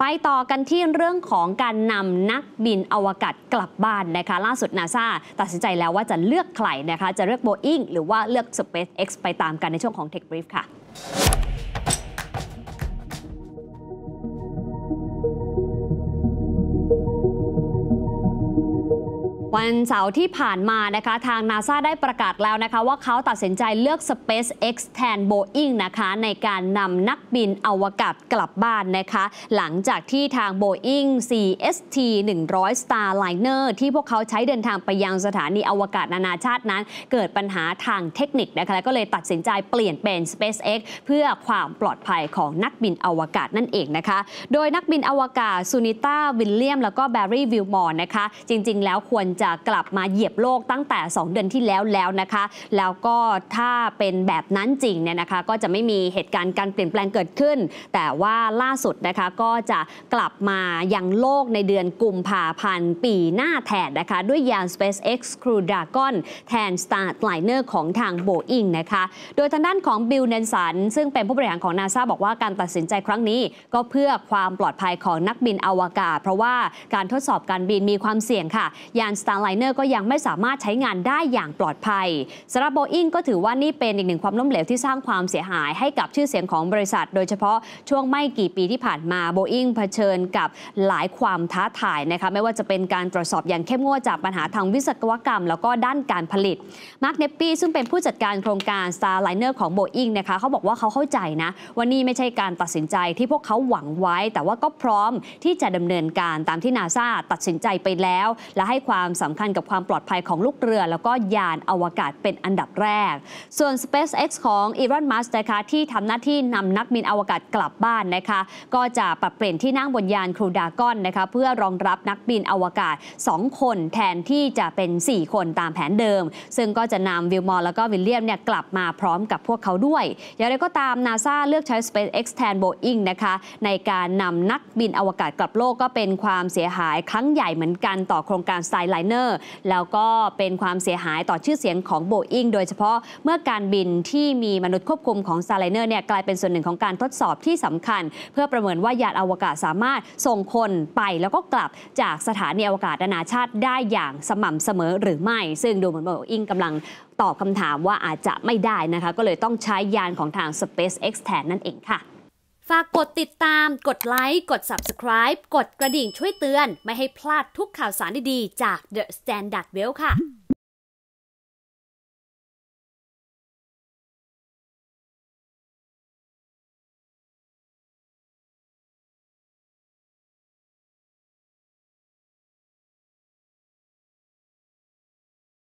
ไปต่อกันที่เรื่องของการนำนักบินอวกาศกลับบ้านนะคะ ล่าสุดนาซาตัดสินใจแล้วว่าจะเลือกใครนะคะ จะเลือกโบอิงหรือว่าเลือก SpaceX ไปตามกันในช่วงของ Tech Brief ค่ะวันเสาร์ที่ผ่านมานะคะทางนาซาได้ประกาศแล้วนะคะ ว่าเขาตัดสินใจเลือก SpaceX แทน Boeing นะคะในการนำนักบินอวกาศกลับบ้านนะคะ หลังจากที่ทาง Boeing CST 100 Starliner ที่พวกเขาใช้เดินทางไปยังสถานีอวกาศนานาชาตินั้น เกิดปัญหาทางเทคนิคนะคะแลก็เลยตัดสินใจเปลี่ยนเป็น SpaceX เพื่อความปลอดภัยของนักบินอวกาศนั่นเองนะคะโดยนักบินอวกาศซูนิต้าวิลเลียมแล้วก็แบร์รี่วิลมอร์นะคะจริงๆ แล้วควรจะะกลับมาเหยียบโลกตั้งแต่ 2 เดือนที่แล้วแล้วนะคะ แล้วก็ถ้าเป็นแบบนั้นจริงเนี่ยนะคะก็จะไม่มีเหตุการณ์การเปลี่ยนแปลงเกิดขึ้น แต่ว่าล่าสุดนะคะก็จะกลับมายังโลกในเดือนกุมภาพันธ์ปีหน้าแทนนะคะด้วยยาน SpaceX Crew Dragon แทน Starliner ของทาง Boeing นะคะโดยทางด้านของบิลเนนสันซึ่งเป็นผู้บริหารของนาซาบอกว่าการตัดสินใจครั้งนี้ ก็เพื่อความปลอดภัยของนักบินอวกาศ เพราะว่าการทดสอบการบินมีความเสี่ยงค่ะยาน s Starliner ก็ยังไม่สามารถใช้งานได้อย่างปลอดภัยสำหรับ Boeing ก็ถือว่านี่เป็นอีกหนึ่งความล้มเหลวที่สร้างความเสียหายให้กับชื่อเสียงของบริษัทโดยเฉพาะช่วงไม่กี่ปีที่ผ่านมา Boeing เผชิญกับหลายความท้าทายนะคะไม่ว่าจะเป็นการตรวจสอบอย่างเข้มงวดจากปัญหาทางวิศวกรรม แล้วก็ด้านการผลิตมาร์คเนปปี้ซึ่งเป็นผู้จัดการโครงการ Starliner ของ Boeing นะคะเขาบอกว่าเขาเข้าใจนะว่านี่ไม่ใช่การตัดสินใจที่พวกเขาหวังไว้ แต่ว่าก็พร้อมที่จะดำเนินการตามที่นาซาตัดสินใจไปแล้ว และให้ความสำคัญกับความปลอดภัยของลูกเรือ แล้วก็ยานอวกาศเป็นอันดับแรก ส่วน SpaceX ของอีรอนมัสนะคะที่ทำหน้าที่นำนักบินอวกาศกลับบ้านนะคะ ก็จะปรับเปลี่ยนที่นั่งบนยานครูดากอนนะคะเพื่อรองรับนักบินอวกาศ 2 คนแทนที่จะเป็น 4 คนตามแผนเดิม ซึ่งก็จะนำวิลมอร์แล้วก็วิลเลียมเนี่ยกลับมาพร้อมกับพวกเขาด้วย อย่างไรก็ตามนาซาเลือกใช้ SpaceX แทน Boeing นะคะในการนำนักบินอวกาศกลับโลกก็เป็นความเสียหายครั้งใหญ่เหมือนกันต่อโครงการายไล l i เนอร์แล้วก็เป็นความเสียหายต่อชื่อเสียงของโบอิงโดยเฉพาะเมื่อการบินที่มีมนุษย์ควบคุมของซาไลเนอร์เนี่ยกลายเป็นส่วนหนึ่งของการทดสอบที่สำคัญ เพื่อประเมินว่ายานอวกาศสามารถส่งคนไป แล้วก็กลับจากสถานีอวกาศนานาชาติได้อย่างสม่ำเสมอหรือไม่ซึ่งดูเหมือนโบอิงกำลังตอบคำถามว่าอาจจะไม่ได้นะคะ ก็เลยต้องใช้ยานของทาง SpaceX แทนนั่นเองค่ะฝากกดติดตาม กดไลค์ กด Subscribe กดกระดิ่งช่วยเตือน ไม่ให้พลาดทุกข่าวสารดีๆ จาก The Standard Well ค่ะ